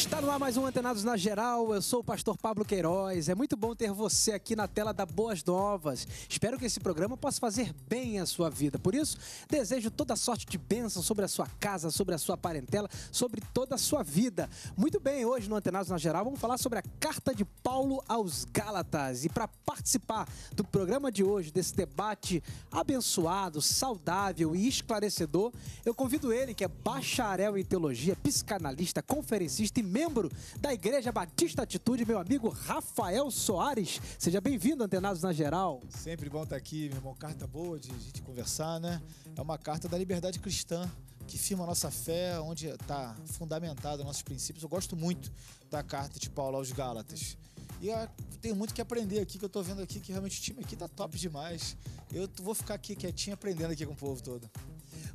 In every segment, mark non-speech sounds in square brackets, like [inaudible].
Está no ar mais um Antenados na Geral. Eu sou o pastor Pablo Queiroz. É muito bom ter você aqui na tela da Boas Novas. Espero que esse programa possa fazer bem a sua vida. Por isso, desejo toda sorte de bênção sobre a sua casa, sobre a sua parentela, sobre toda a sua vida. Muito bem, hoje no Antenados na Geral vamos falar sobre a carta de Paulo aos Gálatas. E para participar do programa de hoje, desse debate abençoado, saudável e esclarecedor, eu convido ele, que é bacharel em teologia, psicanalista, conferencista e membro da Igreja Batista Atitude, meu amigo Rafael Soares. Seja bem-vindo, Antenados na Geral. Sempre bom estar aqui, meu irmão. Carta boa de gente conversar, né? É uma carta da liberdade cristã que firma a nossa fé, onde está fundamentado nossos princípios. Eu gosto muito da carta de Paulo aos Gálatas. E eu tenho muito que aprender aqui, que eu estou vendo aqui que realmente o time aqui está top demais. Eu vou ficar aqui quietinho aprendendo aqui com o povo todo.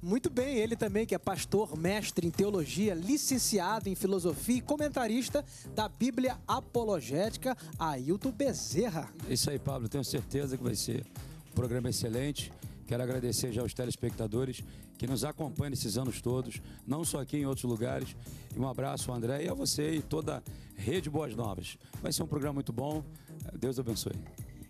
Muito bem, ele também, que é pastor, mestre em teologia, licenciado em filosofia e comentarista da Bíblia Apologética, Ailton Bezerra. Isso aí, Pablo, tenho certeza que vai ser um programa excelente. Quero agradecer já aos telespectadores que nos acompanham esses anos todos, não só aqui em outros lugares. E um abraço, André, e a você e toda a Rede Boas Novas. Vai ser um programa muito bom. Deus abençoe.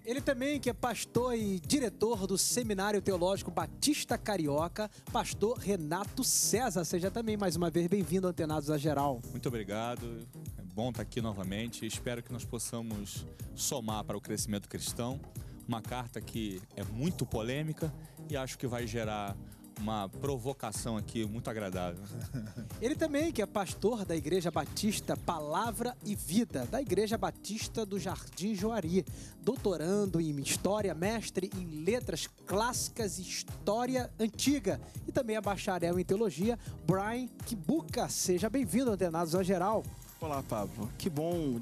Ele também que é pastor e diretor do Seminário Teológico Batista Carioca, pastor Renato César. Seja também mais uma vez bem-vindo, Antenados a Geral. Muito obrigado. É bom estar aqui novamente. Espero que nós possamos somar para o crescimento cristão. Uma carta que é muito polêmica e acho que vai gerar uma provocação aqui muito agradável. [laughs] Ele também, que é pastor da Igreja Batista Palavra e Vida, da Igreja Batista do Jardim Joari, doutorando em História, mestre em Letras Clássicas e História Antiga, e também é bacharel em Teologia, Brian Kibuka. Seja bem-vindo, Antenados ao Geral. Olá, Pablo. Que bom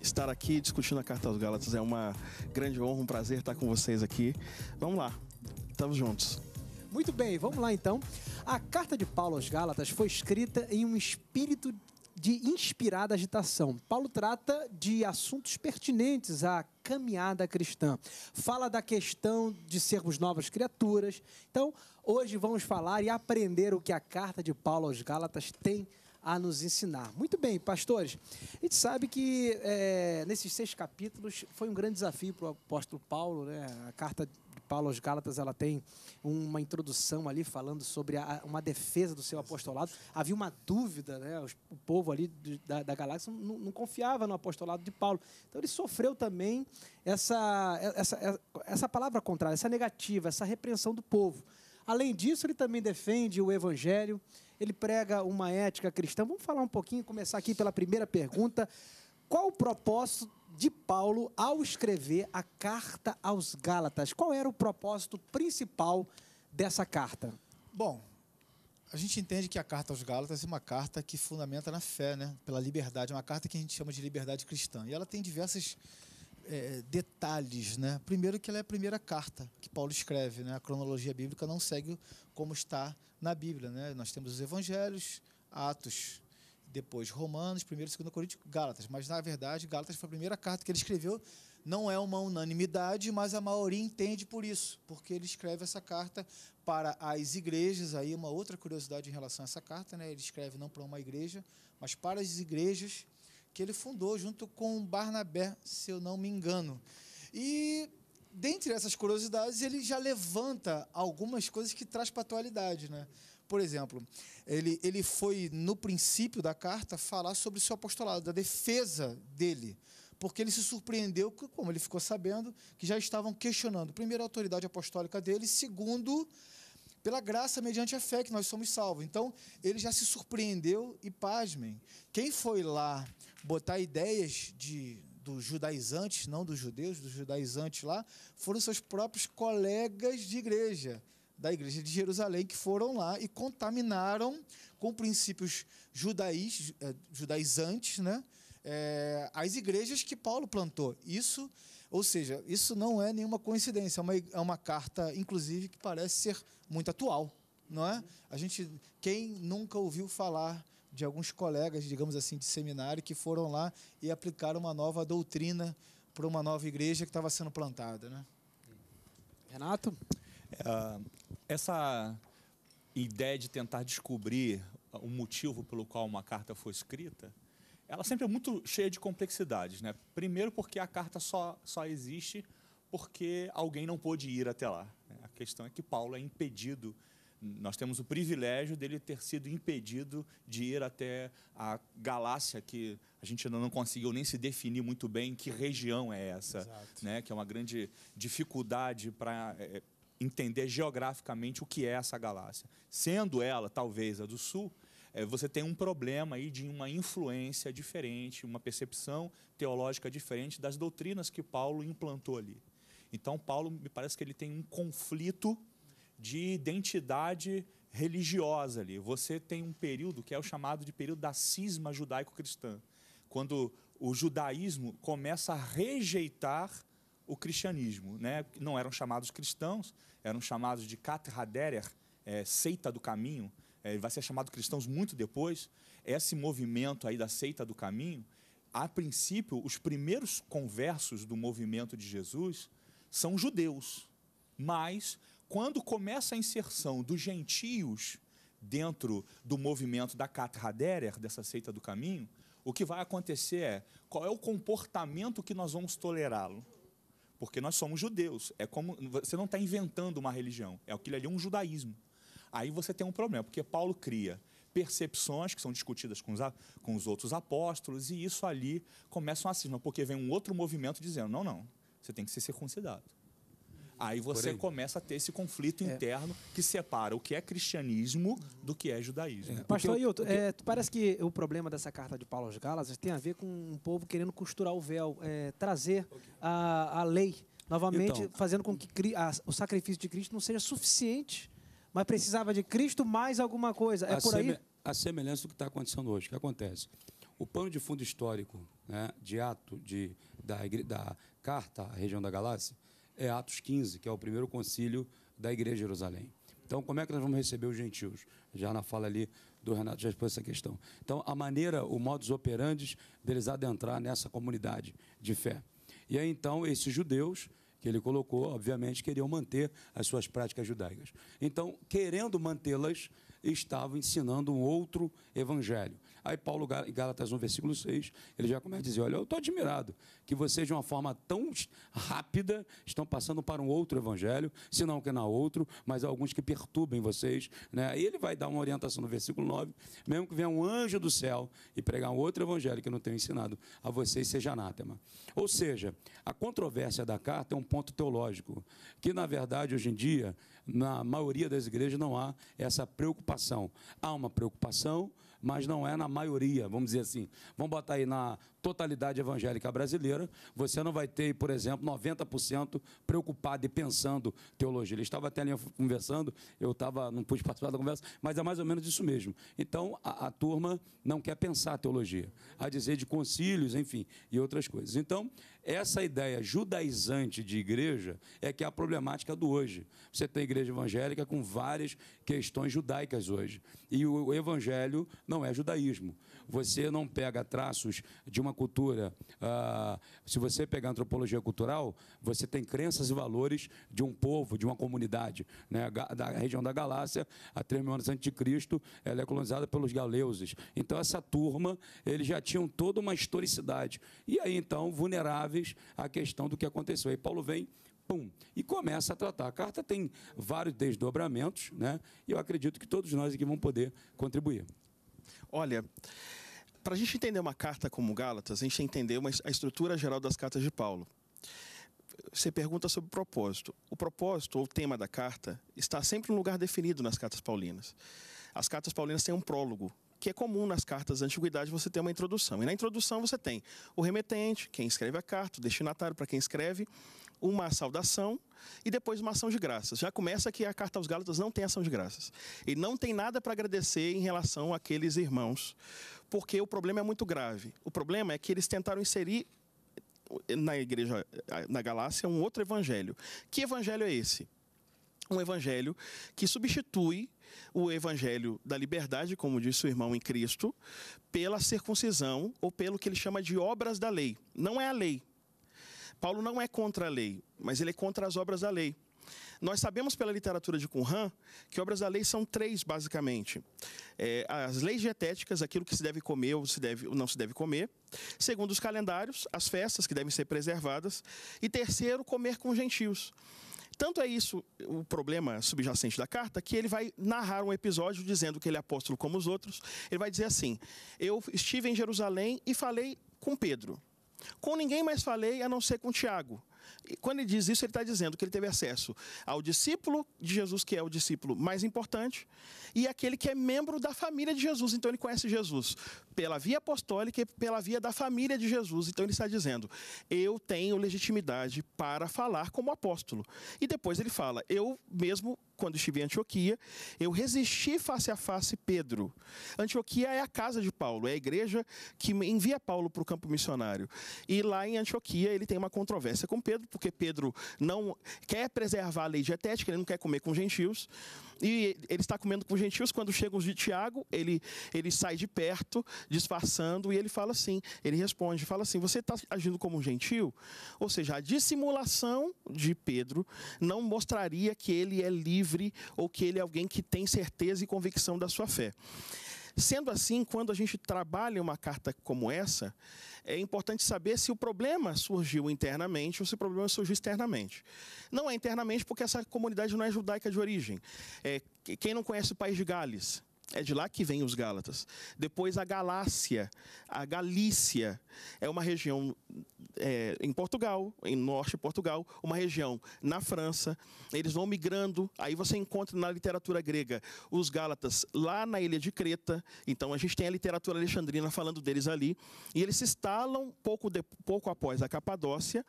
estar aqui discutindo a Carta aos Gálatas. É uma grande honra, um prazer estar com vocês aqui. Vamos lá, estamos juntos. Muito bem, vamos lá então. A carta de Paulo aos Gálatas foi escrita em um espírito de inspirada agitação. Paulo trata de assuntos pertinentes à caminhada cristã. Fala da questão de sermos novas criaturas. Então, hoje vamos falar e aprender o que a carta de Paulo aos Gálatas tem a nos ensinar. Muito bem, pastores. A gente sabe que é, nesses seis capítulos foi um grande desafio para o apóstolo Paulo, né? A carta Paulo aos Gálatas, ela tem uma introdução ali falando sobre a, uma defesa do seu apostolado. Havia uma dúvida, né? o povo ali da, da galáxia não, não, confiava no apostolado de Paulo. Então ele sofreu também essa, essa, essa palavra contrária, essa negativa, essa repreensão do povo. Além disso, ele também defende o evangelho, ele prega uma ética cristã. Vamos falar um pouquinho, começar aqui pela primeira pergunta. Qual o propósito de Paulo ao escrever a carta aos Gálatas. Qual era o propósito principal dessa carta? Bom, a gente entende que a carta aos Gálatas é uma carta que fundamenta na fé, né? pela liberdade, uma carta que a gente chama de liberdade cristã. E ela tem diversos é, detalhes. Né? Primeiro, que ela é a primeira carta que Paulo escreve. Né? A cronologia bíblica não segue como está na Bíblia. Né? Nós temos os evangelhos, Atos, depois Romanos, 1 e 2 Coríntios, Gálatas. Mas, na verdade, Gálatas foi a primeira carta que ele escreveu. Não é uma unanimidade, mas a maioria entende por isso, porque ele escreve essa carta para as igrejas. Aí, uma outra curiosidade em relação a essa carta, né? ele escreve não para uma igreja, mas para as igrejas que ele fundou junto com Barnabé, se eu não me engano. E dentre essas curiosidades, ele já levanta algumas coisas que traz para a atualidade, né? Por exemplo, ele, ele foi, no princípio da carta, falar sobre o seu apostolado, da defesa dele. Porque ele se surpreendeu, como ele ficou sabendo, que já estavam questionando, primeiro, a autoridade apostólica dele, segundo, pela graça mediante a fé que nós somos salvos. Então, ele já se surpreendeu e pasmem. Quem foi lá botar ideias de dos judaizantes, não dos judeus, dos judaizantes lá, foram seus próprios colegas de igreja da igreja de Jerusalém que foram lá e contaminaram com princípios judaís, é, judaizantes né? É, as igrejas que Paulo plantou. Isso, ou seja, isso não é nenhuma coincidência, é uma, é uma carta, inclusive, que parece ser muito atual. Não é? A gente, quem nunca ouviu falar de alguns colegas, digamos assim, de seminário que foram lá e aplicaram uma nova doutrina para uma nova igreja que estava sendo plantada, né? Renato? É, essa ideia de tentar descobrir o motivo pelo qual uma carta foi escrita, ela sempre é muito cheia de complexidades. Né? Primeiro, porque a carta só, só existe porque alguém não pôde ir até lá. Né? A questão é que Paulo é impedido, nós temos o privilégio dele ter sido impedido de ir até a galáxia, que a gente ainda não conseguiu nem se definir muito bem que região é essa, Exato. né? que é uma grande dificuldade para. É, entender geograficamente o que é essa galáxia. Sendo ela, talvez, a do Sul, é, você tem um problema aí de uma influência diferente, uma percepção teológica diferente das doutrinas que Paulo implantou ali. Então, Paulo, me parece que ele tem um conflito de identidade religiosa ali. Você tem um período que é o chamado de período da cisma judaico-cristã, quando o judaísmo começa a rejeitar o cristianismo. Né? Não eram chamados cristãos, eram chamados de Katraderer, é, seita do caminho, é, vai ser chamado cristãos muito depois. Esse movimento aí da seita do caminho, a princípio, os primeiros conversos do movimento de Jesus são judeus. Mas, quando começa a inserção dos gentios dentro do movimento da Katraderer, dessa seita do caminho, o que vai acontecer é qual é o comportamento que nós vamos tolerá-lo. Porque nós somos judeus. É como você não está inventando uma religião. É aquilo ali é um judaísmo. Aí você tem um problema, porque Paulo cria percepções que são discutidas com os, com os outros apóstolos e isso ali começa um cisma, porque vem um outro movimento dizendo: não, não, você tem que ser circuncidado. Aí você aí. começa a ter esse conflito é. interno que separa o que é cristianismo do que é judaísmo. É. Né? Pastor Hilton, é, parece que o problema dessa carta de Paulo aos Gálatas tem a ver com um povo querendo costurar o véu, é, trazer a, a lei novamente, então, fazendo com que a, o sacrifício de Cristo não seja suficiente, mas precisava de Cristo mais alguma coisa. É por aí? A semelhança do que está acontecendo hoje. O que acontece? O pano de fundo histórico né, de ato de, da, da carta à região da Galácia é Atos 15, que é o primeiro concílio da igreja de Jerusalém. Então, como é que nós vamos receber os gentios? Já na fala ali do Renato já expôs essa questão. Então, a maneira, o modus operandi deles adentrar nessa comunidade de fé. E aí, então, esses judeus que ele colocou, obviamente, queriam manter as suas práticas judaicas. Então, querendo mantê-las, estavam ensinando um outro evangelho, Aí Paulo, em Gálatas 1, versículo 6, ele já começa a dizer: Olha, eu estou admirado que vocês, de uma forma tão rápida, estão passando para um outro evangelho, se não que na outro, mas alguns que perturbem vocês. Né? ele vai dar uma orientação no versículo 9, mesmo que venha um anjo do céu e pregar um outro evangelho que eu não tenho ensinado a vocês, seja anátema. Ou seja, a controvérsia da carta é um ponto teológico, que na verdade hoje em dia na maioria das igrejas não há essa preocupação. Há uma preocupação, mas não é na maioria, vamos dizer assim. Vamos botar aí na totalidade evangélica brasileira, você não vai ter, por exemplo, 90% preocupado e pensando teologia. Ele estava até ali conversando, eu estava, não pude participar da conversa, mas é mais ou menos isso mesmo. Então, a, a turma não quer pensar teologia, a dizer de concílios, enfim, e outras coisas. Então, essa ideia judaizante de igreja é que é a problemática do hoje. Você tem igreja evangélica com várias questões judaicas hoje. E o evangelho não é judaísmo você não pega traços de uma cultura. Ah, se você pegar antropologia cultural, você tem crenças e valores de um povo, de uma comunidade. Né? Da região da Galácia, há 3 mil anos antes de Cristo, ela é colonizada pelos galeuses. Então, essa turma, eles já tinham toda uma historicidade. E aí, então, vulneráveis à questão do que aconteceu. E Paulo vem pum, e começa a tratar. A carta tem vários desdobramentos, né? E eu acredito que todos nós aqui vão poder contribuir. Olha, para a gente entender uma carta como Gálatas, a gente tem que entender uma, a estrutura geral das cartas de Paulo. Você pergunta sobre o propósito. O propósito ou tema da carta está sempre em um lugar definido nas cartas paulinas. As cartas paulinas têm um prólogo, que é comum nas cartas da antiguidade você ter uma introdução. E na introdução você tem o remetente, quem escreve a carta, o destinatário para quem escreve, uma saudação e depois uma ação de graças. Já começa que a carta aos Gálatas não tem ação de graças. E não tem nada para agradecer em relação àqueles irmãos, porque o problema é muito grave. O problema é que eles tentaram inserir na igreja na Galácia um outro evangelho. Que evangelho é esse? Um evangelho que substitui o evangelho da liberdade, como disse o irmão em Cristo, pela circuncisão ou pelo que ele chama de obras da lei. Não é a lei, Paulo não é contra a lei, mas ele é contra as obras da lei. Nós sabemos pela literatura de Qumran que obras da lei são três, basicamente. É, as leis dietéticas, aquilo que se deve comer ou, se deve, ou não se deve comer. Segundo, os calendários, as festas que devem ser preservadas. E terceiro, comer com gentios. Tanto é isso o problema subjacente da carta, que ele vai narrar um episódio dizendo que ele é apóstolo como os outros. Ele vai dizer assim: Eu estive em Jerusalém e falei com Pedro. Com ninguém mais falei a não ser com Tiago, e quando ele diz isso, ele está dizendo que ele teve acesso ao discípulo de Jesus, que é o discípulo mais importante, e aquele que é membro da família de Jesus. Então ele conhece Jesus pela via apostólica e pela via da família de Jesus. Então ele está dizendo: eu tenho legitimidade para falar como apóstolo. E depois ele fala: eu mesmo quando estive em Antioquia, eu resisti face a face Pedro. Antioquia é a casa de Paulo, é a igreja que envia Paulo para o campo missionário. E lá em Antioquia ele tem uma controvérsia com Pedro Pedro, porque Pedro não quer preservar a lei dietética, ele não quer comer com gentios. E ele está comendo com gentios, quando chegam os de Tiago, ele, ele sai de perto, disfarçando, e ele fala assim, ele responde, fala assim, você está agindo como um gentio? Ou seja, a dissimulação de Pedro não mostraria que ele é livre ou que ele é alguém que tem certeza e convicção da sua fé. Sendo assim, quando a gente trabalha uma carta como essa, é importante saber se o problema surgiu internamente ou se o problema surgiu externamente. Não é internamente porque essa comunidade não é judaica de origem. É, quem não conhece o país de Gales? É de lá que vem os Gálatas. Depois a Galácia, a Galícia, é uma região é, em Portugal, em norte de Portugal, uma região na França. Eles vão migrando. Aí você encontra na literatura grega os Gálatas lá na ilha de Creta. Então a gente tem a literatura alexandrina falando deles ali. E eles se instalam pouco, de, pouco após a Capadócia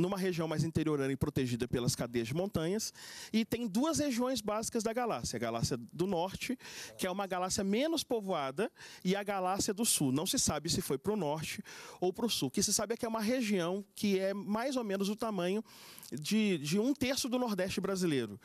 numa região mais interiorana e protegida pelas cadeias de montanhas. E tem duas regiões básicas da galáxia: a galáxia do norte, que é uma galáxia menos povoada, e a galáxia do sul. Não se sabe se foi para o norte ou para o sul. O que se sabe é que é uma região que é mais ou menos o tamanho de, de um terço do Nordeste brasileiro.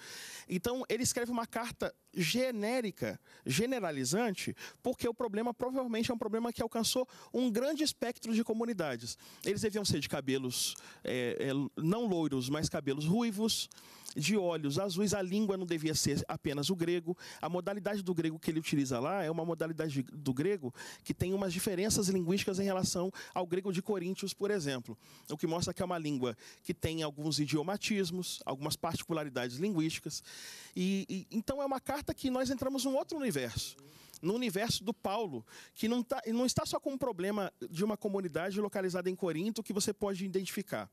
Então, ele escreve uma carta genérica, generalizante, porque o problema provavelmente é um problema que alcançou um grande espectro de comunidades. Eles deviam ser de cabelos é, é, não loiros, mas cabelos ruivos de olhos azuis, a língua não devia ser apenas o grego. A modalidade do grego que ele utiliza lá é uma modalidade do grego que tem umas diferenças linguísticas em relação ao grego de Coríntios, por exemplo. O que mostra que é uma língua que tem alguns idiomatismos, algumas particularidades linguísticas. E, e então é uma carta que nós entramos num outro universo no universo do Paulo, que não, tá, não está só com um problema de uma comunidade localizada em Corinto que você pode identificar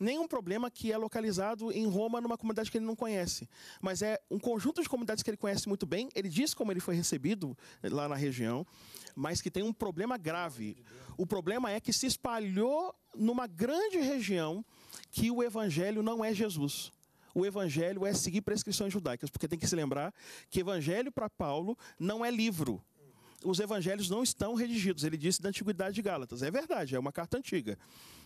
nem um problema que é localizado em Roma numa comunidade que ele não conhece, mas é um conjunto de comunidades que ele conhece muito bem. Ele diz como ele foi recebido eh, lá na região, mas que tem um problema grave. O problema é que se espalhou numa grande região que o evangelho não é Jesus o evangelho é seguir prescrições judaicas, porque tem que se lembrar que evangelho para Paulo não é livro. Os evangelhos não estão redigidos, ele disse da antiguidade de Gálatas. É verdade, é uma carta antiga.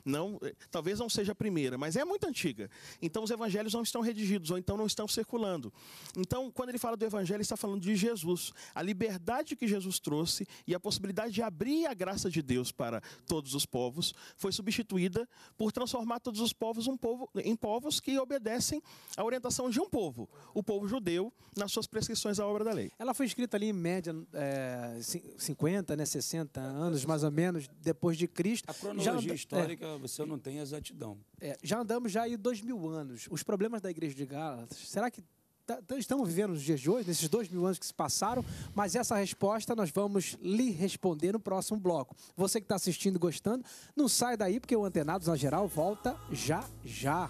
Não, eh, talvez não seja a primeira, mas é muito antiga. Então os evangelhos não estão redigidos ou então não estão circulando. Então, quando ele fala do evangelho, ele está falando de Jesus, a liberdade que Jesus trouxe e a possibilidade de abrir a graça de Deus para todos os povos foi substituída por transformar todos os povos um povo, em povos que obedecem à orientação de um povo, o povo judeu, nas suas prescrições à obra da lei. Ela foi escrita ali em média é, eh, 50, né, 60 anos mais ou menos depois de Cristo. A cronologia já, é, histórica é, você não tem exatidão. É, já andamos já aí dois mil anos. Os problemas da igreja de Gálatas, será que tá, tá, estamos vivendo nos dias de hoje, nesses dois mil anos que se passaram, mas essa resposta nós vamos lhe responder no próximo bloco. Você que está assistindo e gostando, não sai daí, porque o Antenados na Geral volta já já.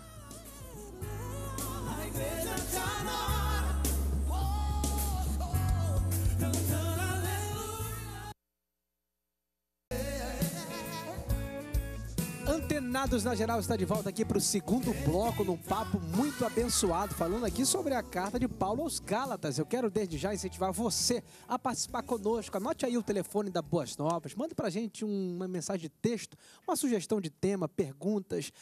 A igreja... Danados na Geral está de volta aqui para o segundo bloco, num papo muito abençoado, falando aqui sobre a carta de Paulo aos Gálatas. Eu quero desde já incentivar você a participar conosco. Anote aí o telefone da Boas Novas, manda para a gente uma mensagem de texto, uma sugestão de tema, perguntas.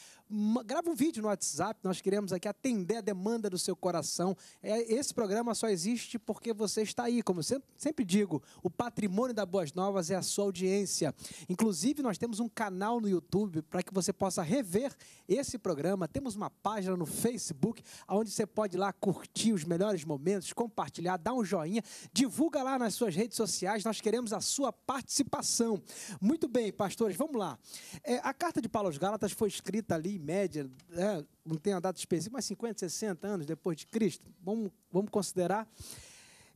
Grava um vídeo no WhatsApp, nós queremos aqui atender a demanda do seu coração. É, esse programa só existe porque você está aí. Como eu sempre digo, o patrimônio da Boas Novas é a sua audiência. Inclusive, nós temos um canal no YouTube para que você possa rever esse programa. Temos uma página no Facebook onde você pode ir lá curtir os melhores momentos, compartilhar, dar um joinha, divulga lá nas suas redes sociais. Nós queremos a sua participação. Muito bem, pastores, vamos lá. É, a carta de Paulo aos Gálatas foi escrita ali, em média, é, não tem a data específica, mas 50, 60 anos depois de Cristo. Vamos, vamos considerar.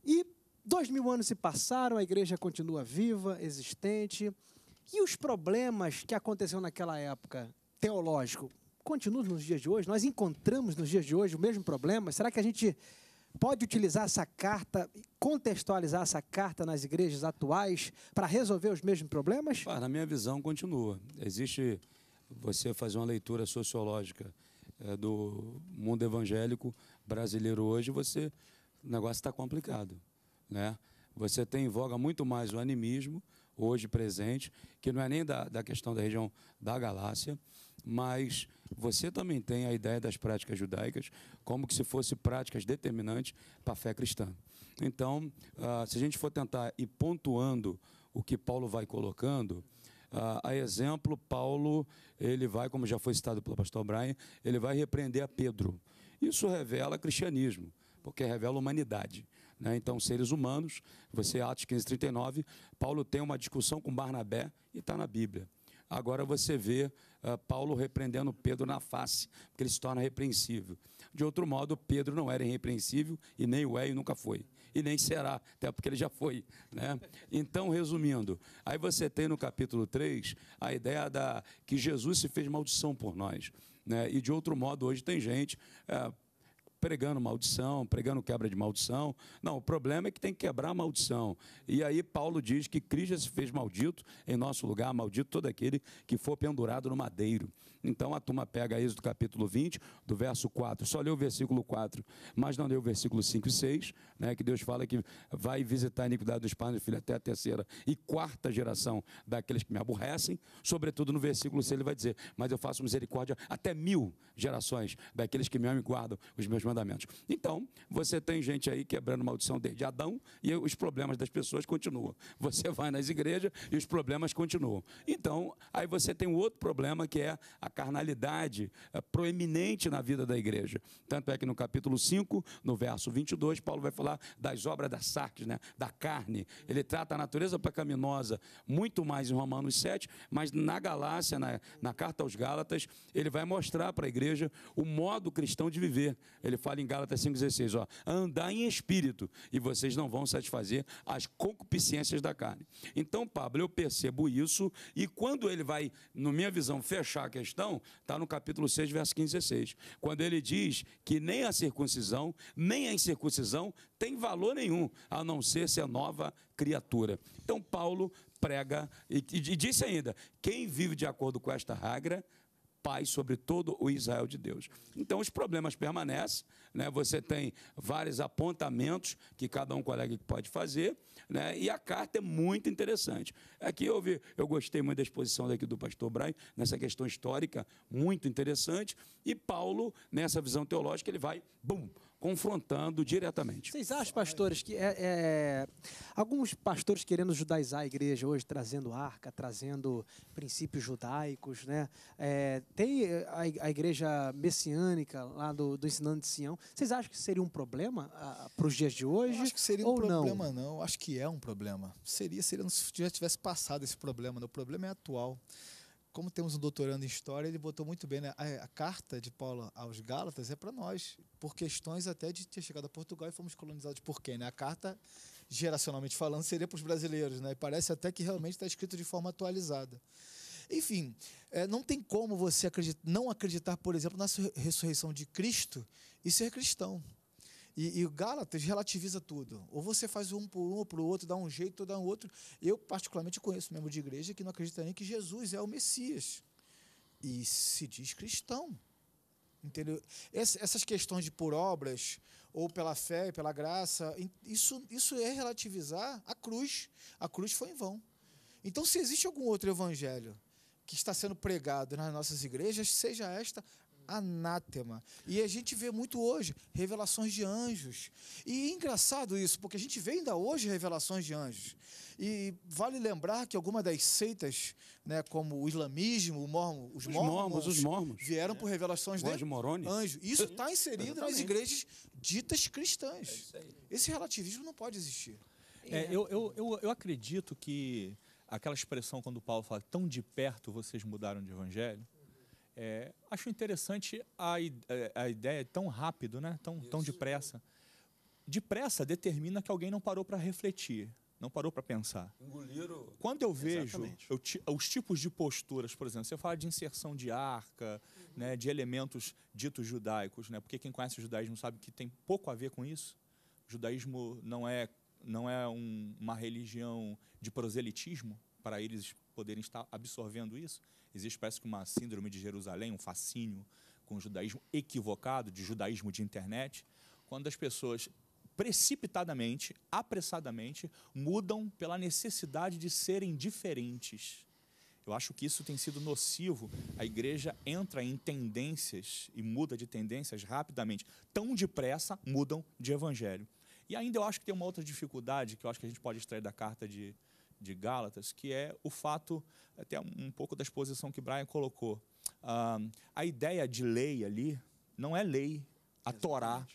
E dois mil anos se passaram, a igreja continua viva, existente. E os problemas que aconteceram naquela época, teológico, continuam nos dias de hoje? Nós encontramos nos dias de hoje o mesmo problema? Será que a gente pode utilizar essa carta, contextualizar essa carta nas igrejas atuais para resolver os mesmos problemas? Ah, na minha visão, continua. Existe você fazer uma leitura sociológica é, do mundo evangélico brasileiro hoje, você o negócio está complicado, né? Você tem em voga muito mais o animismo hoje presente, que não é nem da, da questão da região da Galácia, mas você também tem a ideia das práticas judaicas como que se fossem práticas determinantes para a fé cristã. Então, uh, se a gente for tentar ir pontuando o que Paulo vai colocando, uh, a exemplo, Paulo, ele vai, como já foi citado pelo pastor Brian, ele vai repreender a Pedro. Isso revela cristianismo porque revela humanidade. Né? Então, seres humanos, você, Atos 15, 39, Paulo tem uma discussão com Barnabé e está na Bíblia. Agora você vê uh, Paulo repreendendo Pedro na face, porque ele se torna repreensível. De outro modo, Pedro não era irrepreensível e nem o é e nunca foi. E nem será, até porque ele já foi. Né? Então, resumindo, aí você tem no capítulo 3 a ideia da que Jesus se fez maldição por nós. Né? E de outro modo, hoje tem gente. Uh, pregando maldição, pregando quebra de maldição. Não, o problema é que tem que quebrar a maldição. E aí Paulo diz que Cristo se fez maldito em nosso lugar, maldito todo aquele que for pendurado no madeiro. Então a turma pega Êxodo capítulo 20, do verso 4, só leu o versículo 4, mas não leu o versículo 5 e 6, né, que Deus fala que vai visitar a iniquidade dos pais e do filho até a terceira e quarta geração daqueles que me aborrecem, sobretudo no versículo 6 ele vai dizer, mas eu faço misericórdia até mil gerações daqueles que me amam e guardam os meus mandamentos. Então, você tem gente aí quebrando maldição desde Adão e os problemas das pessoas continuam. Você vai nas igrejas e os problemas continuam. Então, aí você tem um outro problema que é a a carnalidade é proeminente na vida da igreja. Tanto é que no capítulo 5, no verso 22, Paulo vai falar das obras da sartes, né? da carne. Ele trata a natureza pecaminosa muito mais em Romanos 7, mas na Galácia, na, na carta aos Gálatas, ele vai mostrar para a igreja o modo cristão de viver. Ele fala em Gálatas 5,16, ó, andar em espírito e vocês não vão satisfazer as concupiscências da carne. Então, Pablo, eu percebo isso e quando ele vai, na minha visão, fechar a questão questão está no capítulo 6, verso 15 e 16. Quando ele diz que nem a circuncisão, nem a incircuncisão tem valor nenhum, a não ser ser nova criatura. Então Paulo prega e, e, e disse ainda: quem vive de acordo com esta regra paz sobre todo o Israel de Deus. Então os problemas permanecem, né? Você tem vários apontamentos que cada um colega pode fazer, né? E a carta é muito interessante. Aqui é eu vi, eu gostei muito da exposição daqui do pastor Brian nessa questão histórica, muito interessante, e Paulo nessa visão teológica ele vai, bum, confrontando diretamente. Vocês acham, pastores, que é, é, alguns pastores querendo judaizar a igreja hoje, trazendo arca, trazendo princípios judaicos, né? É, tem a, a, igreja messiânica lá do, do ensinando de Sião. Vocês acham que seria um problema ah, para os dias de hoje? Eu acho que seria um problema, não? não. Acho que é um problema. Seria, seria se já tivesse passado esse problema. Né? O problema é atual como temos um doutorando em história, ele botou muito bem, né? A, a carta de Paulo aos Gálatas é para nós, por questões até de ter chegado a Portugal e fomos colonizados por quem, né? A carta, geracionalmente falando, seria para os brasileiros, né? E parece até que realmente está escrito de forma atualizada. Enfim, é, não tem como você acreditar, não acreditar, por exemplo, na ressurreição de Cristo e ser cristão. E, e, o Gálatas relativiza tudo. Ou você faz um por um, ou para o outro, dá um jeito, ou dá um outro. Eu, particularmente, conheço membro de igreja que não acredita nem que Jesus é o Messias. E se diz cristão. Entendeu? Essas questões de por obras, ou pela fé, pela graça, isso, isso é relativizar a cruz. A cruz foi em vão. Então, se existe algum outro evangelho que está sendo pregado nas nossas igrejas, seja esta anátema. E a gente vê muito hoje revelações de anjos. E é engraçado isso, porque a gente vê ainda hoje revelações de anjos. E vale lembrar que algumas das seitas, né, como o islamismo, o mormo, os, os mormos, os vieram é. por revelações de anjos. Isso está inserido nas igrejas ditas cristãs. É Esse relativismo não pode existir. É. é, eu, eu, eu, eu acredito que aquela expressão quando Paulo fala tão de perto vocês mudaram de evangelho, é, acho interessante a, é, a ideia é tão rápido, né? tão, tão depressa. Depressa determina que alguém não parou para refletir, não parou para pensar. Engoliram. Quando eu vejo eu, os tipos de posturas, por exemplo, você fala de inserção de arca, uhum. né, de elementos ditos judaicos, né, porque quem conhece o judaísmo sabe que tem pouco a ver com isso. O judaísmo não é, não é um, uma religião de proselitismo, para eles poderem estar absorvendo isso. Existe, parece que, uma síndrome de Jerusalém, um fascínio com o judaísmo equivocado, de judaísmo de internet, quando as pessoas precipitadamente, apressadamente, mudam pela necessidade de serem diferentes. Eu acho que isso tem sido nocivo. A igreja entra em tendências e muda de tendências rapidamente. Tão depressa mudam de evangelho. E ainda eu acho que tem uma outra dificuldade que eu acho que a gente pode extrair da carta de, de Gálatas, que é o fato, até um pouco da exposição que Brian colocou. Uh, a ideia de lei ali não é lei, a Exatamente. Torá.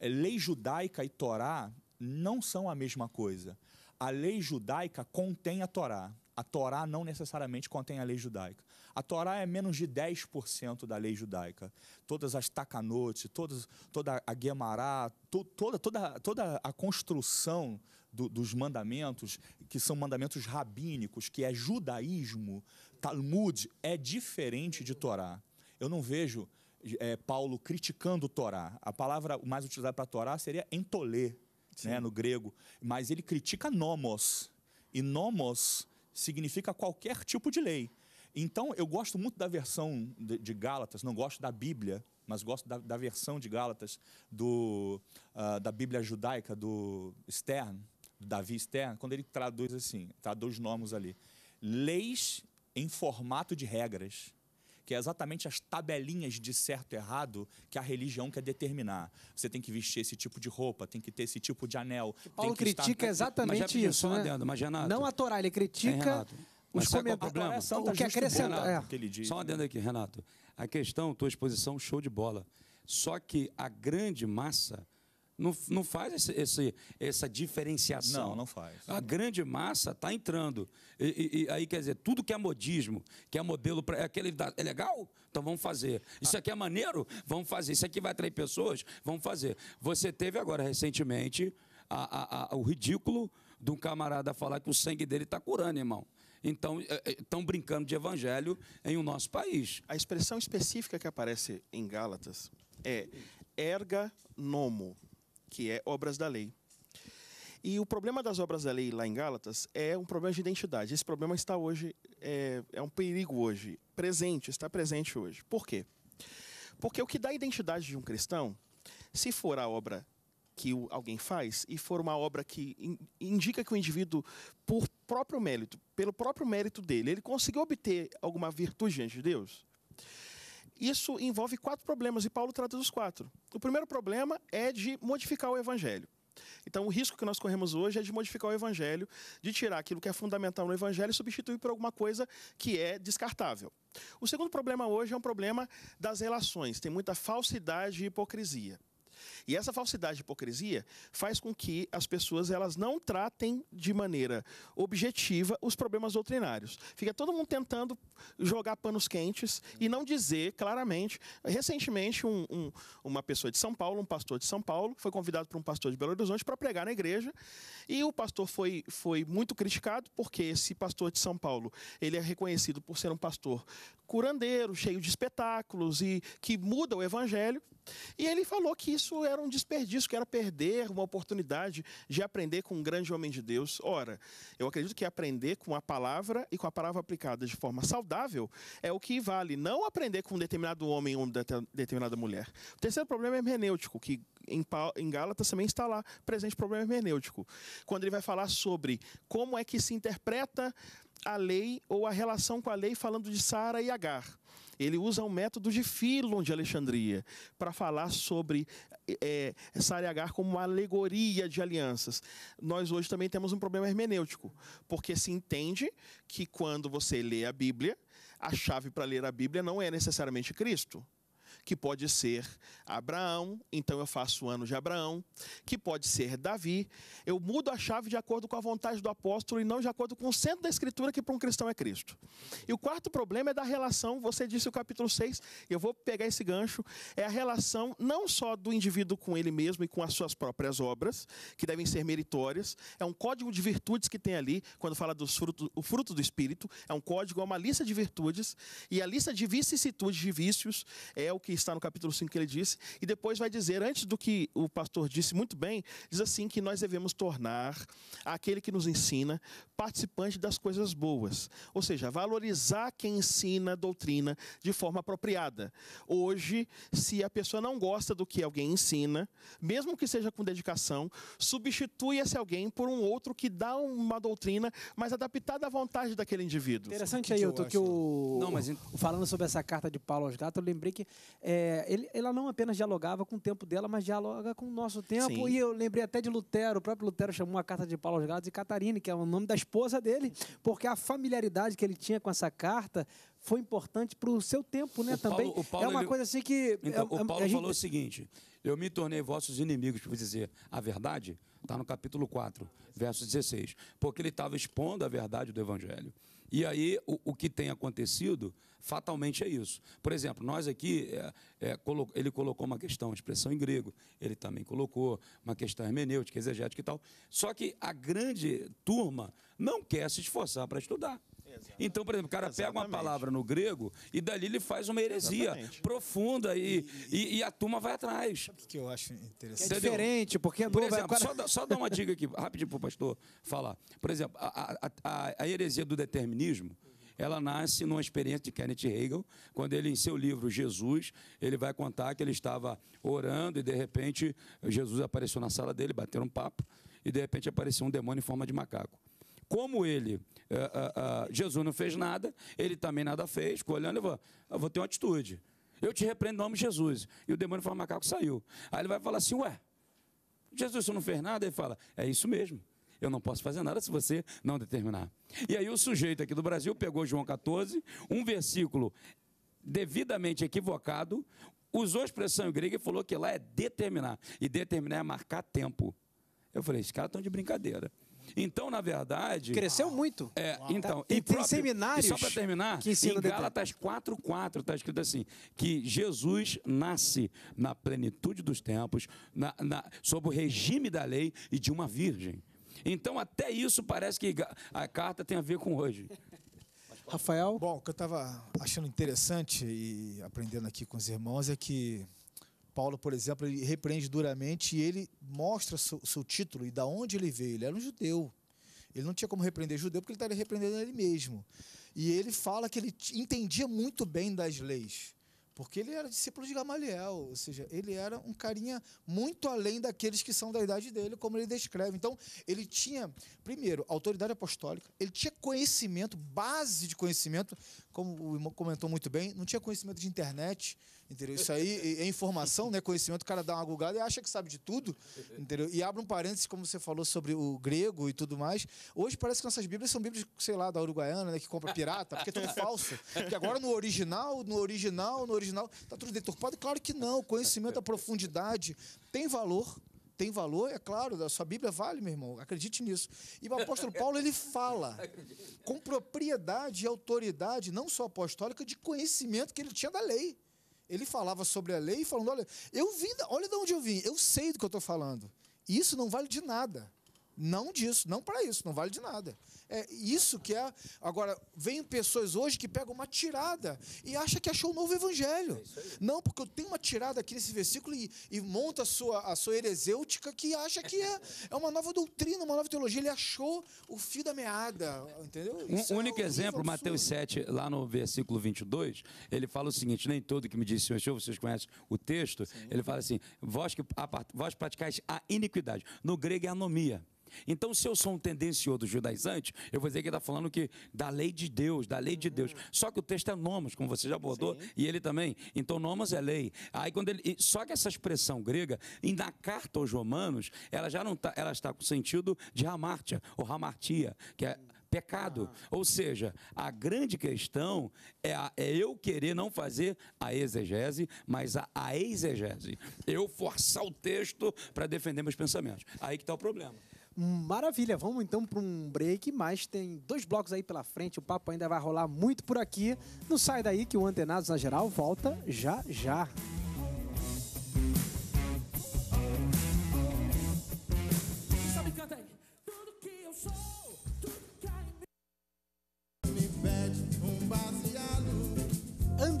É lei judaica e Torá não são a mesma coisa. A lei judaica contém a Torá. A Torá não necessariamente contém a lei judaica. A Torá é menos de 10% da lei judaica. Todas as Takanot, todas, toda a guemará to, toda, toda, toda a construção do, dos mandamentos, que são mandamentos rabínicos, que é judaísmo, Talmud, é diferente de Torá. Eu não vejo é, Paulo criticando Torá. A palavra mais utilizada para Torá seria entolê, né, no grego. Mas ele critica nomos. E nomos significa qualquer tipo de lei. Então, eu gosto muito da versão de, de Gálatas, não gosto da Bíblia, mas gosto da, da versão de Gálatas do, uh, da Bíblia judaica do Stern, Davi Stern, quando ele traduz assim, traduz nomes ali, leis em formato de regras, que é exatamente as tabelinhas de certo e errado que a religião quer determinar. Você tem que vestir esse tipo de roupa, tem que ter esse tipo de anel. E Paulo critica estar... exatamente mas isso, né? Adendo, mas Renato, não a Torá, ele critica é, os é comentários, o, o que acrescenta. é. que ele diz, Só um adendo aqui, Renato. A questão, tua exposição, show de bola. Só que a grande massa não, não faz esse, esse, essa diferenciação. Não, não faz. A grande massa está entrando. E, e, aí, quer dizer, tudo que é modismo, que é modelo para. É aquele é legal? Então vamos fazer. Isso aqui é maneiro? Vamos fazer. Isso aqui vai atrair pessoas? Vamos fazer. Você teve agora, recentemente, a, a, a, o ridículo de um camarada falar que o sangue dele está curando, irmão. Então, estão é, é, brincando de evangelho em o um nosso país. A expressão específica que aparece em Gálatas é erga nomo, que é obras da lei. E o problema das obras da lei lá em Gálatas é um problema de identidade. Esse problema está hoje, é, é um perigo hoje, presente, está presente hoje. Por quê? Porque o que dá a identidade de um cristão, se for a obra que alguém faz e for uma obra que indica que o indivíduo, por próprio mérito, pelo próprio mérito dele, ele conseguiu obter alguma virtude diante de Deus, isso envolve quatro problemas e Paulo trata dos quatro. O primeiro problema é de modificar o evangelho. Então, o risco que nós corremos hoje é de modificar o evangelho, de tirar aquilo que é fundamental no evangelho e substituir por alguma coisa que é descartável. O segundo problema hoje é um problema das relações. Tem muita falsidade e hipocrisia. E essa falsidade de hipocrisia faz com que as pessoas elas não tratem de maneira objetiva os problemas doutrinários. Fica todo mundo tentando jogar panos quentes e não dizer claramente. Recentemente, um, um, uma pessoa de São Paulo, um pastor de São Paulo, foi convidado por um pastor de Belo Horizonte para pregar na igreja e o pastor foi, foi muito criticado porque esse pastor de São Paulo ele é reconhecido por ser um pastor curandeiro, cheio de espetáculos e que muda o evangelho. E ele falou que isso era um desperdício, que era perder uma oportunidade de aprender com um grande homem de Deus. Ora, eu acredito que aprender com a palavra e com a palavra aplicada de forma saudável é o que vale, não aprender com um determinado homem ou determinada mulher. O terceiro problema é hermenêutico, que em Gálatas também está lá presente o problema hermenêutico. Quando ele vai falar sobre como é que se interpreta a lei ou a relação com a lei falando de Sara e Agar. Ele usa o um método de Filon de Alexandria para falar sobre é, é, Sara e Agar como uma alegoria de alianças. Nós hoje também temos um problema hermenêutico, porque se entende que quando você lê a Bíblia, a chave para ler a Bíblia não é necessariamente Cristo que pode ser Abraão, então eu faço o ano de Abraão, que pode ser Davi. Eu mudo a chave de acordo com a vontade do apóstolo e não de acordo com o centro da escritura, que para um cristão é Cristo. E o quarto problema é da relação, você disse o capítulo 6, eu vou pegar esse gancho, é a relação não só do indivíduo com ele mesmo e com as suas próprias obras, que devem ser meritórias, é um código de virtudes que tem ali, quando fala do fruto, o fruto do Espírito, é um código, é uma lista de virtudes, e a lista de vicissitudes de vícios é o que está no capítulo 5 que ele disse, e depois vai dizer, antes do que o pastor disse muito bem, diz assim que nós devemos tornar aquele que nos ensina participante das coisas boas, ou seja, valorizar quem ensina a doutrina de forma apropriada. Hoje, se a pessoa não gosta do que alguém ensina, mesmo que seja com dedicação, substitui esse alguém por um outro que dá uma doutrina mais adaptada à vontade daquele indivíduo. Interessante aí, eu tô que o, não, mas... falando sobre essa carta de Paulo aos gatos eu lembrei que é, ele, ela não apenas dialogava com o tempo dela, mas dialoga com o nosso tempo. Sim. E eu lembrei até de Lutero, o próprio Lutero chamou a carta de Paulo aos Gálatas de Catarine, que é o nome da esposa dele, porque a familiaridade que ele tinha com essa carta foi importante para o seu tempo, né? O também Paulo, Paulo, é uma ele... coisa assim que então, é, o é- Paulo falou o seguinte: eu me tornei vossos inimigos, por dizer a verdade, está no capítulo 4, verso 16, porque ele estava expondo a verdade do Evangelho. E aí o, o que tem acontecido fatalmente é isso. Por exemplo, nós aqui, é, é, ele colocou uma questão, de expressão em grego, ele também colocou uma questão hermenêutica, exegética e tal. Só que a grande turma não quer se esforçar para estudar. Exatamente. Então, por exemplo, o cara Exatamente. pega uma palavra no grego e dali ele faz uma heresia Exatamente. profunda e, e, e, e, a turma vai atrás. O que eu acho interessante? É diferente, porque a por exemplo, vai... só, só dá uma dica aqui, rapidinho para o pastor falar. Por exemplo, a, a, a heresia do determinismo, ela nasce numa experiência de Kenneth Hegel, quando ele, em seu livro Jesus, ele vai contar que ele estava orando e, de repente, Jesus apareceu na sala dele, bateram um papo, e, de repente, apareceu um demônio em forma de macaco. Como ele, uh, uh, Jesus não fez nada, ele também nada fez, ficou olhando e falou, eu vou ter uma atitude. Eu te repreendo em nome de Jesus. E o demônio fala, macaco saiu. Aí ele vai falar assim, ué, Jesus, não fez nada? Ele fala, é isso mesmo. Eu não posso fazer nada se você não determinar. E aí o sujeito aqui do Brasil pegou João 14, um versículo devidamente equivocado, usou a expressão grega e falou que lá é determinar. E determinar é marcar tempo. Eu falei, esses caras estão de brincadeira. Então, na verdade. Cresceu ah, muito. É, Uau. então. Tá, tem, próprio, seminários. só para terminar, que em Gálatas 4,4 está escrito assim: que Jesus nasce na plenitude dos tempos, na, na, sob o regime da lei e de uma virgem. Então, até isso parece que a carta tem a ver com hoje. [laughs] Rafael? Bom, o que eu estava achando interessante e aprendendo aqui com os irmãos é que Paulo, por exemplo, ele repreende duramente e ele mostra seu, seu título e da onde ele veio. Ele era um judeu. Ele não tinha como repreender judeu porque ele estaria repreendendo ele mesmo. E ele fala que ele entendia muito bem das leis, porque ele era discípulo de Gamaliel, ou seja, ele era um carinha muito além daqueles que são da idade dele, como ele descreve. Então, ele tinha, primeiro, autoridade apostólica, ele tinha conhecimento, base de conhecimento, como o irmão comentou muito bem, não tinha conhecimento de internet, Entendeu? Isso aí é, é informação, né? Conhecimento, o cara dá uma gulgada e acha que sabe de tudo. Entendeu? E abre um parênteses, como você falou sobre o grego e tudo mais. Hoje parece que nossas bíblias são bíblias, sei lá, da Uruguaiana, né? Que compra pirata, porque é tudo falso. Porque agora no original, no original, no original, tá tudo deturpado. Claro que não. O conhecimento, a profundidade tem valor tem valor, é claro, a sua Bíblia vale, meu irmão, acredite nisso. E o apóstolo Paulo, ele fala com propriedade e autoridade, não só apostólica, de conhecimento que ele tinha da lei ele falava sobre a lei falando, olha, eu vim, olha de onde eu vim, eu sei do que eu estou falando. Isso não vale de nada. Não disso, não para isso, não vale de nada. É isso que é. Agora, vem pessoas hoje que pegam uma tirada e acha que achou o novo evangelho. É não, porque eu tenho uma tirada aqui nesse versículo e, e monta a sua, a sua heresêutica que acha que é, é uma nova doutrina, uma nova teologia. Ele achou o fio da meada, entendeu? Isso um é único exemplo, absurdo. Mateus 7, lá no versículo 22, ele fala o seguinte: nem todo que me disse Senhor, Senhor vocês conhecem o texto, Sim. ele fala assim: vós, que, vós praticais a iniquidade. No grego é anomia. Então, se eu sou um tendencioso judaizante, eu vou dizer que ele está falando que da lei de Deus, da lei de Deus. Uhum. Só que o texto é nomos, como você já abordou, Sim. e ele também. Então, nomos é lei. Aí, quando ele, só que essa expressão grega, na carta aos romanos, ela já não tá, ela está com o sentido de hamartia, ou hamartia, que é pecado. Ah. Ou seja, a grande questão é, a, é, eu querer não fazer a exegese, mas a, a exegese. Eu forçar o texto para defender meus pensamentos. Aí que está o problema. Maravilha, vamos então para um break, mas tem dois blocos aí pela frente, o papo ainda vai rolar muito por aqui. Não sai daí que o Antenados na Geral volta já já.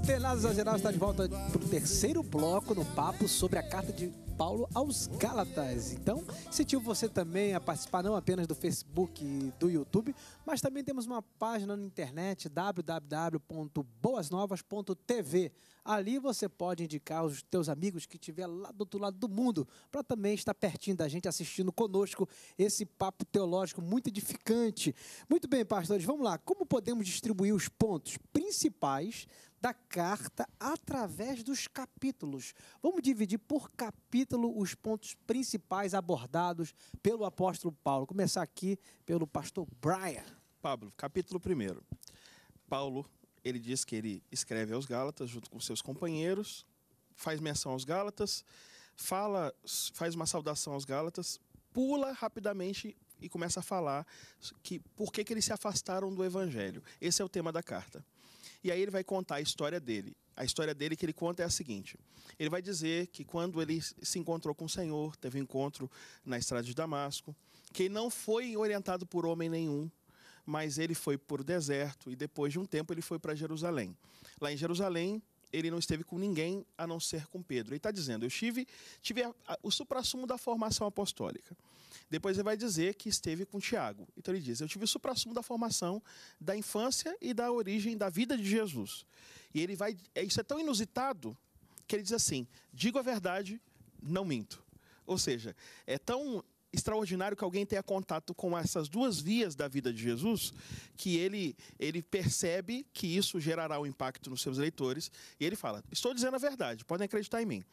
Penados Geral está de volta para o terceiro bloco no papo sobre a carta de Paulo aos Gálatas. Então, sentiu você também a participar não apenas do Facebook e do YouTube, mas também temos uma página na internet www.boasnovas.tv. Ali você pode indicar os teus amigos que estiver lá do outro lado do mundo para também estar pertinho da gente assistindo conosco esse papo teológico muito edificante. Muito bem, pastores, vamos lá. Como podemos distribuir os pontos principais da carta através dos capítulos. Vamos dividir por capítulo os pontos principais abordados pelo apóstolo Paulo. começar aqui pelo pastor Brian. Pablo, capítulo 1. Paulo, ele diz que ele escreve aos Gálatas junto com seus companheiros, faz menção aos Gálatas, fala, faz uma saudação aos Gálatas, pula rapidamente e começa a falar que por que, que eles se afastaram do evangelho. Esse é o tema da carta. E aí ele vai contar a história dele. A história dele que ele conta é a seguinte: ele vai dizer que quando ele se encontrou com o Senhor, teve um encontro na estrada de Damasco, que ele não foi orientado por homem nenhum, mas ele foi por deserto e depois de um tempo ele foi para Jerusalém. Lá em Jerusalém, ele não esteve com ninguém a não ser com Pedro. Ele está dizendo: Eu tive, tive a, a, o suprassumo da formação apostólica. Depois ele vai dizer que esteve com Tiago. Então ele diz: Eu tive o suprassumo da formação da infância e da origem da vida de Jesus. E ele vai. É, isso é tão inusitado que ele diz assim: Digo a verdade, não minto. Ou seja, é tão extraordinário que alguém tenha contato com essas duas vias da vida de Jesus, que ele, ele percebe que isso gerará um impacto nos seus leitores, e ele fala: Estou dizendo a verdade, podem acreditar em mim.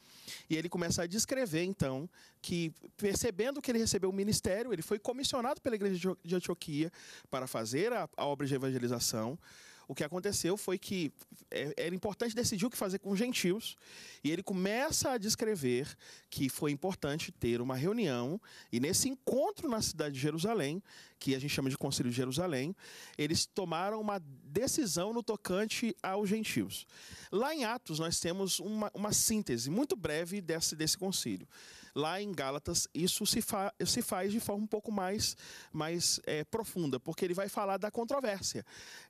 E ele começa a descrever, então, que percebendo que ele recebeu o ministério, ele foi comissionado pela igreja de Antioquia para fazer a, a obra de evangelização o que aconteceu foi que é, era importante decidir o que fazer com os gentios, e ele começa a descrever que foi importante ter uma reunião, e nesse encontro na cidade de Jerusalém, que a gente chama de Conselho de Jerusalém, eles tomaram uma decisão no tocante aos gentios. Lá em Atos, nós temos uma, uma síntese muito breve desse, desse concílio. Lá em Gálatas, isso se, fa, se faz de forma um pouco mais, mais é, profunda, porque ele vai falar da controvérsia.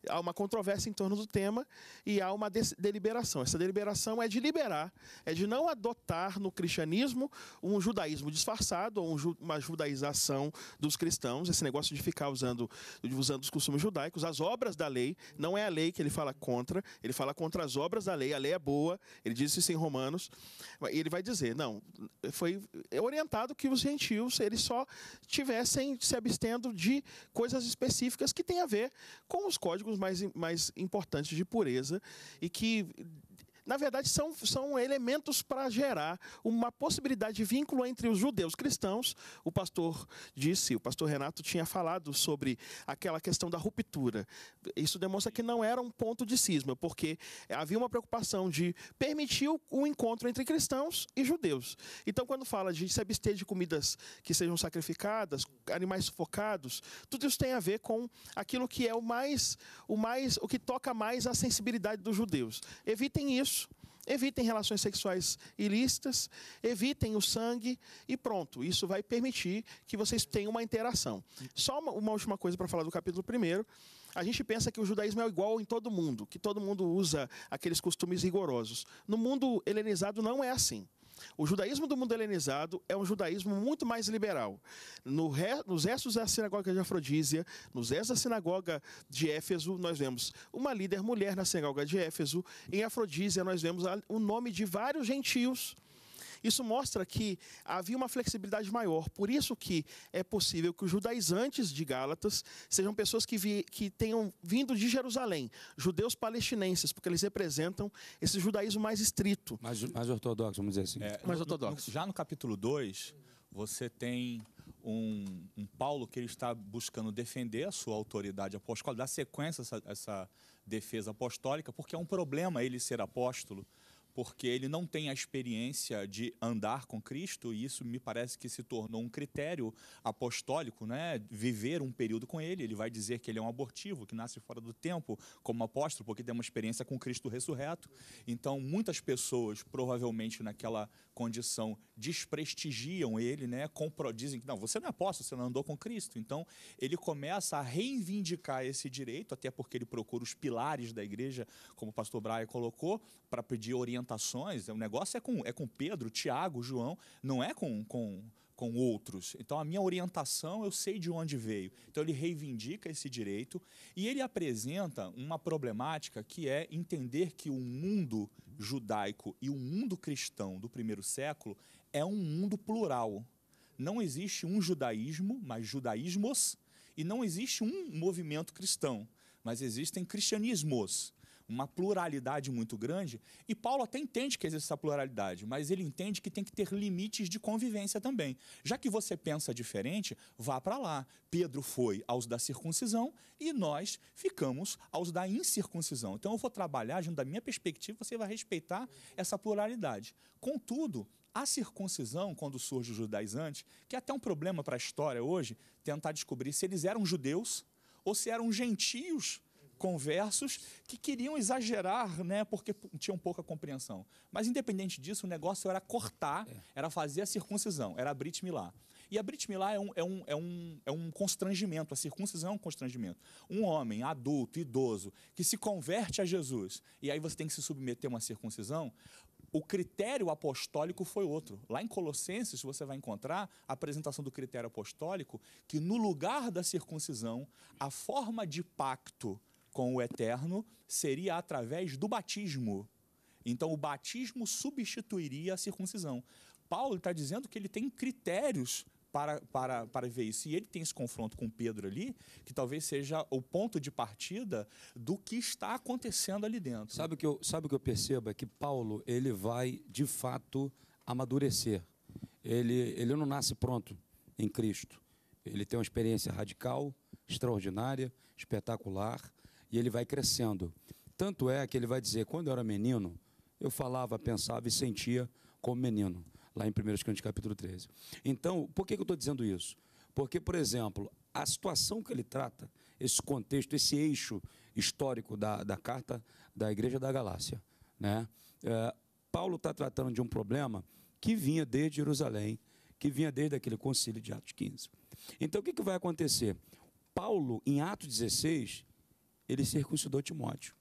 Há uma controvérsia em torno do tema e há uma de, deliberação. Essa deliberação é de liberar, é de não adotar no cristianismo um judaísmo disfarçado ou um, uma judaização dos cristãos, esse negócio de de ficar usando, usando os costumes judaicos, as obras da lei. Não é a lei que ele fala contra, ele fala contra as obras da lei. A lei é boa, ele diz isso em Romanos. E ele vai dizer, não, foi é orientado que os gentios eles só tivessem se abstendo de coisas específicas que têm a ver com os códigos mais, mais importantes de pureza e que na verdade, são, são elementos para gerar uma possibilidade de vínculo entre os judeus cristãos. O pastor disse, o pastor Renato tinha falado sobre aquela questão da ruptura. Isso demonstra que não era um ponto de cisma, porque havia uma preocupação de permitir o, o encontro entre cristãos e judeus. Então, quando fala de se abster de comidas que sejam sacrificadas, animais sufocados, tudo isso tem a ver com aquilo que é o mais, o mais, o que toca mais a sensibilidade dos judeus. Evitem isso Evitem relações sexuais ilícitas, evitem o sangue e pronto. Isso vai permitir que vocês tenham uma interação. Só uma, uma última coisa para falar do capítulo primeiro: A gente pensa que o judaísmo é igual em todo mundo, que todo mundo usa aqueles costumes rigorosos. No mundo helenizado não é assim. O judaísmo do mundo helenizado é um judaísmo muito mais liberal. No re... Nos restos da sinagoga de Afrodísia, nos restos da sinagoga de Éfeso, nós vemos uma líder mulher na sinagoga de Éfeso. Em Afrodísia, nós vemos o nome de vários gentios isso mostra que havia uma flexibilidade maior. Por isso que é possível que os judaizantes de Gálatas sejam pessoas que, vi, que tenham vindo de Jerusalém, judeus palestinenses, porque eles representam esse judaísmo mais estrito. Mais, mais ortodoxo, vamos dizer assim. É, mais no, ortodoxo. No, já no capítulo 2, você tem um, um, Paulo que ele está buscando defender a sua autoridade apostólica, dar sequência a essa, essa defesa apostólica, porque é um problema ele ser apóstolo porque ele não tem a experiência de andar com Cristo, e isso me parece que se tornou um critério apostólico, né? Viver um período com ele. Ele vai dizer que ele é um abortivo, que nasce fora do tempo, como apóstolo, porque tem uma experiência com Cristo ressurreto. Então, muitas pessoas, provavelmente naquela condição desprestigiam ele, né? Compro, dizem que não, você não é apóstolo, você não andou com Cristo. Então, ele começa a reivindicar esse direito, até porque ele procura os pilares da igreja, como o pastor Braia colocou, para pedir orientações. O negócio é com, é com Pedro, Tiago, João, não é com, com, com outros. Então, a minha orientação, eu sei de onde veio. Então, ele reivindica esse direito e ele apresenta uma problemática que é entender que o mundo judaico e o mundo cristão do primeiro século é um mundo plural. Não existe um judaísmo, mas judaísmos, e não existe um movimento cristão, mas existem cristianismos uma pluralidade muito grande. E Paulo até entende que existe essa pluralidade, mas ele entende que tem que ter limites de convivência também. Já que você pensa diferente, vá para lá. Pedro foi aos da circuncisão e nós ficamos aos da incircuncisão. Então eu vou trabalhar, da minha perspectiva, você vai respeitar essa pluralidade. Contudo, a circuncisão, quando surge os judaizantes, que é até um problema para a história hoje, tentar descobrir se eles eram judeus ou se eram gentios conversos que queriam exagerar, né, porque tinham pouca compreensão. Mas independente disso, o negócio era cortar, é. era fazer a circuncisão, era a Brit Milá. E a Brit Milá é um, é, um, é, um, é um constrangimento, a circuncisão é um constrangimento. Um homem adulto, idoso, que se converte a Jesus, e aí você tem que se submeter a uma circuncisão, o critério apostólico foi outro. Lá em Colossenses você vai encontrar a apresentação do critério apostólico que no lugar da circuncisão, a forma de pacto com o eterno seria através do batismo. Então o batismo substituiria a circuncisão. Paulo está dizendo que ele tem critérios para, para, para ver isso. E ele tem esse confronto com Pedro ali, que talvez seja o ponto de partida do que está acontecendo ali dentro. Sabe o que eu, sabe o que eu percebo? É que Paulo ele vai, de fato, amadurecer. Ele, ele não nasce pronto em Cristo. Ele tem uma experiência radical, extraordinária, espetacular, e ele vai crescendo. Tanto é que ele vai dizer: quando eu era menino, eu falava, pensava e sentia como menino lá em 1 Coríntios capítulo 13. Então, por que, eu estou dizendo isso? Porque, por exemplo, a situação que ele trata, esse contexto, esse eixo histórico da, da carta da Igreja da Galácia, né? É, Paulo está tratando de um problema que vinha desde Jerusalém, que vinha desde aquele concílio de Atos 15. Então, o que, que vai acontecer? Paulo, em Atos 16, ele circuncidou Timóteo.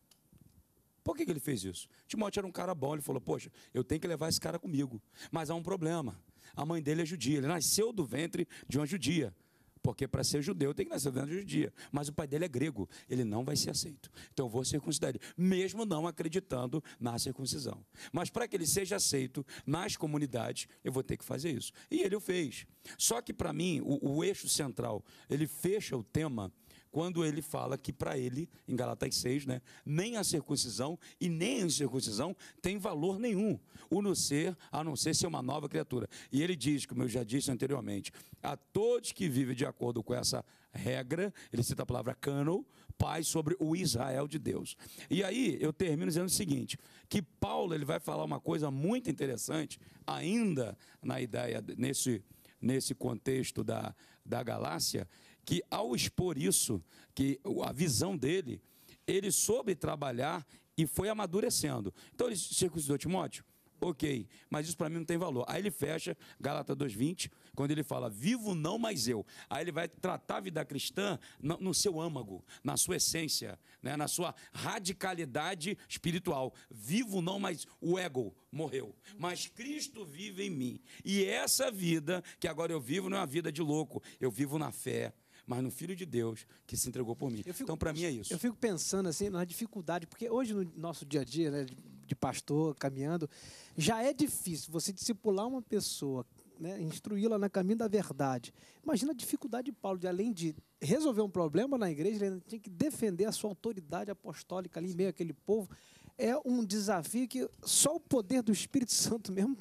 Por que, que ele fez isso? Timóteo era um cara bom, ele falou: Poxa, eu tenho que levar esse cara comigo. Mas há um problema. A mãe dele é judia, ele nasceu do ventre de uma judia. Porque para ser judeu tem que nascer dentro de judia. Mas o pai dele é grego, ele não vai ser aceito. Então eu vou circuncidar ele, mesmo não acreditando na circuncisão. Mas para que ele seja aceito nas comunidades, eu vou ter que fazer isso. E ele o fez. Só que para mim, o, o, eixo central, ele fecha o tema quando ele fala que para ele, em Galatas 6, né, nem a circuncisão e nem a incircuncisão tem valor nenhum, o não ser, a não ser ser uma nova criatura. E ele diz, como eu já disse anteriormente, a todos que vivem de acordo com essa regra, ele cita a palavra cano, paz sobre o Israel de Deus. E aí eu termino dizendo o seguinte, que Paulo ele vai falar uma coisa muito interessante, ainda na ideia, nesse, nesse contexto da, da Galácia, que ao expor isso, que a visão dele, ele soube trabalhar e foi amadurecendo. Então ele circuncidou Timóteo? Ok, mas isso para mim não tem valor. Aí ele fecha Galata 2,20, quando ele fala, vivo não mais eu. Aí ele vai tratar a vida cristã no, seu âmago, na sua essência, né, na sua radicalidade espiritual. Vivo não mais o ego morreu, mas Cristo vive em mim. E essa vida que agora eu vivo não é uma vida de louco, eu vivo na fé, mas no Filho de Deus que se entregou por mim. Fico, então, para mim é isso. Eu fico pensando assim na dificuldade, porque hoje no nosso dia a dia, né, de pastor caminhando, já é difícil você discipular uma pessoa, né, instruí-la na caminho da verdade. Imagina a dificuldade de Paulo de além de resolver um problema na igreja, ele tinha que defender a sua autoridade apostólica ali em meio àquele povo. É um desafio que só o poder do Espírito Santo mesmo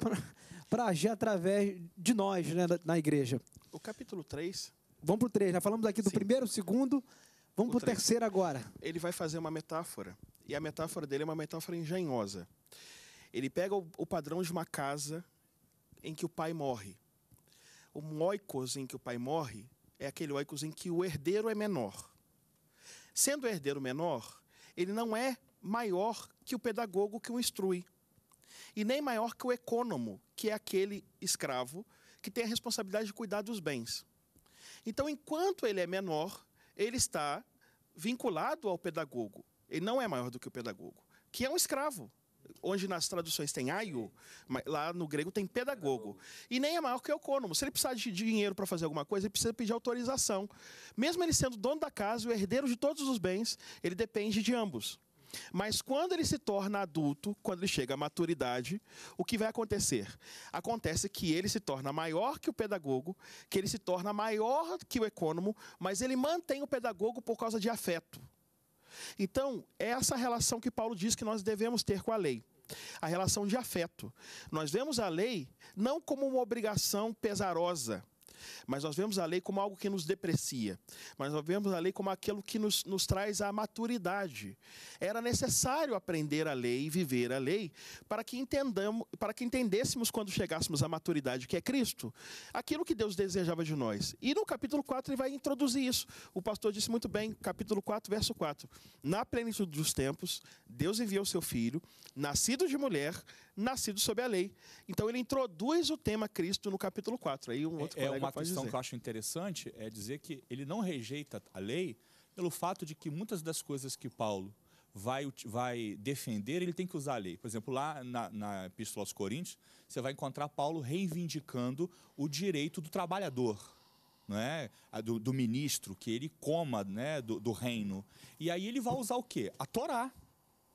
para agir através de nós né, na igreja. O capítulo 3 Vamos para o 3. Já falamos aqui do Sim. primeiro, segundo. Vamos para o terceiro agora. Ele vai fazer uma metáfora. E a metáfora dele é uma metáfora engenhosa. Ele pega o, o padrão de uma casa em que o pai morre. O oikos em que o pai morre é aquele oikos em que o herdeiro é menor. Sendo o herdeiro menor, ele não é maior que o pedagogo que o instrui. E nem maior que o economo, que é aquele escravo que tem a responsabilidade de cuidar dos bens. Então, enquanto ele é menor, ele está vinculado ao pedagogo. Ele não é maior do que o pedagogo, que é um escravo. Onde nas traduções tem aio, lá no grego tem pedagogo. E nem é maior que o econômico. Se ele precisar de dinheiro para fazer alguma coisa, ele precisa pedir autorização. Mesmo ele sendo dono da casa, o herdeiro de todos os bens, ele depende de ambos. Mas quando ele se torna adulto, quando ele chega à maturidade, o que vai acontecer? Acontece que ele se torna maior que o pedagogo, que ele se torna maior que o econômico, mas ele mantém o pedagogo por causa de afeto. Então, é essa relação que Paulo diz que nós devemos ter com a lei. A relação de afeto. Nós vemos a lei não como uma obrigação pesarosa, mas nós vemos a lei como algo que nos deprecia. Mas nós vemos a lei como aquilo que nos, nos traz a maturidade. Era necessário aprender a lei e viver a lei para que entendamos, para que entendêssemos quando chegássemos à maturidade que é Cristo, aquilo que Deus desejava de nós. E no capítulo 4 ele vai introduzir isso. O pastor disse muito bem, capítulo 4, verso 4. Na plenitude dos tempos, Deus enviou seu filho, nascido de mulher, nascido sob a lei. Então ele introduz o tema Cristo no capítulo 4. Aí um é, outro é, uma questão dizer. que eu acho interessante é dizer que ele não rejeita a lei pelo fato de que muitas das coisas que Paulo vai, vai defender, ele tem que usar a lei. Por exemplo, lá na, na Epístola aos Coríntios, você vai encontrar Paulo reivindicando o direito do trabalhador. Né, do, do ministro, que ele coma né, do, do reino. E aí ele vai usar o quê? A Torá.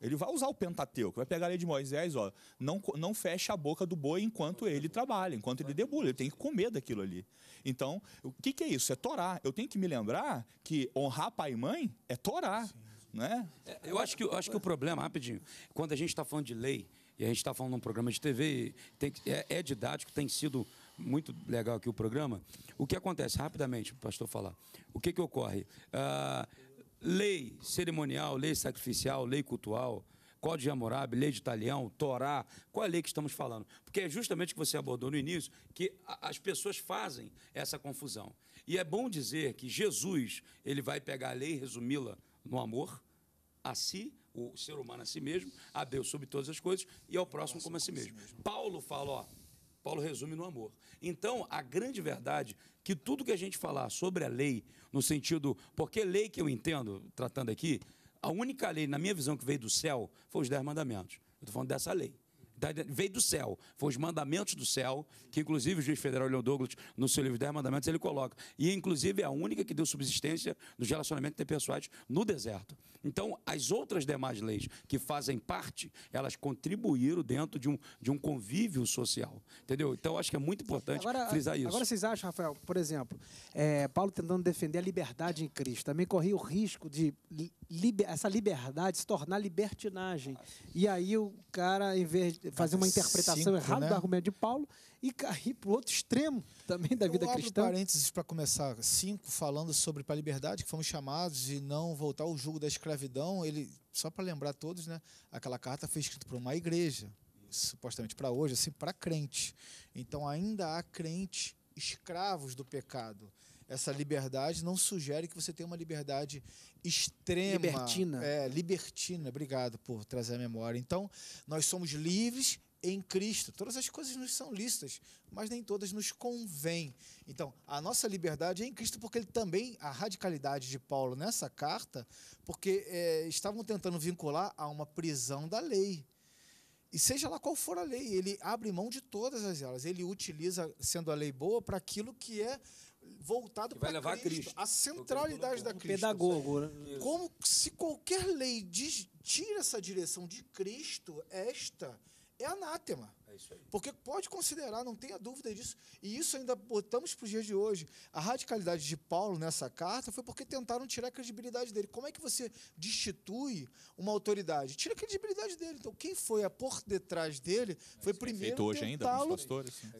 Ele vai usar o Pentateuco, vai pegar a lei de Moisés, ó, não, não fecha a boca do boi enquanto ele trabalha, enquanto ele debula, ele tem que comer daquilo ali. Então, o que, que é isso? É Torá. Eu tenho que me lembrar que honrar pai e mãe é Torá. Né? É, eu acho que, eu acho que o problema, rapidinho, quando a gente está falando de lei, e a gente está falando num programa de TV, tem, é, é didático, tem sido muito legal aqui o programa. O que acontece, rapidamente, o pastor falar, o que, que ocorre? Uh, lei cerimonial, lei sacrificial, lei cultual, Código de Hammurabi, lei de Italião, Torá, qual é a lei que estamos falando? Porque é justamente o que você abordou no início que as pessoas fazem essa confusão. E é bom dizer que Jesus, ele vai pegar a lei e resumi-la no amor a si, o ser humano a si mesmo, a Deus sobre todas as coisas e ao próximo como a si mesmo. Paulo fala, ó, Paulo resume no amor. Então, a grande verdade que tudo que a gente falar sobre a lei, no sentido. Porque lei que eu entendo, tratando aqui, a única lei, na minha visão, que veio do céu foi os Dez Mandamentos. Eu estou falando dessa lei. Veio do céu, foi os mandamentos do céu, que inclusive o juiz federal Leon Douglas, no seu livro 10 Mandamentos, ele coloca. E inclusive é a única que deu subsistência nos relacionamentos interpessoais no deserto. Então, as outras demais leis que fazem parte, elas contribuíram dentro de um, de um convívio social. Entendeu? Então, acho que é muito importante agora, frisar isso. Agora, vocês acham, Rafael, por exemplo, é, Paulo tentando defender a liberdade em Cristo, também corria o risco de liber, essa liberdade se tornar libertinagem. E aí o cara, em vez de fazer uma interpretação Cinco, errada né? do argumento de Paulo, e cair para o outro extremo também da vida eu abro cristã. parênteses para começar. Cinco, falando sobre para a liberdade, que fomos chamados e não voltar ao jugo da escravidão. Ele, só para lembrar todos, né, aquela carta foi escrita para uma igreja, supostamente para hoje, assim, para crente. Então ainda há crentes escravos do pecado. Essa liberdade não sugere que você tenha uma liberdade extrema. Libertina. É, libertina. Obrigado por trazer a memória. Então, nós somos livres em Cristo. Todas as coisas nos são lícitas, mas nem todas nos convêm. Então, a nossa liberdade é em Cristo, porque ele também, a radicalidade de Paulo nessa carta, porque é, estavam tentando vincular a uma prisão da lei. E seja lá qual for a lei, ele abre mão de todas as elas. Ele utiliza, sendo a lei boa, para aquilo que é voltado para Cristo, Cristo, A centralidade da Cristo. Pedagogo, né? Como se qualquer lei tira essa direção de Cristo, esta é anátema. É isso aí. Porque pode considerar, não tenha dúvida disso. E isso ainda botamos para os dias de hoje. A radicalidade de Paulo nessa carta foi porque tentaram tirar a credibilidade dele. Como é que você destitui uma autoridade? Tira a credibilidade dele. Então, quem foi a por detrás dele foi é primeiro hoje ainda, lo é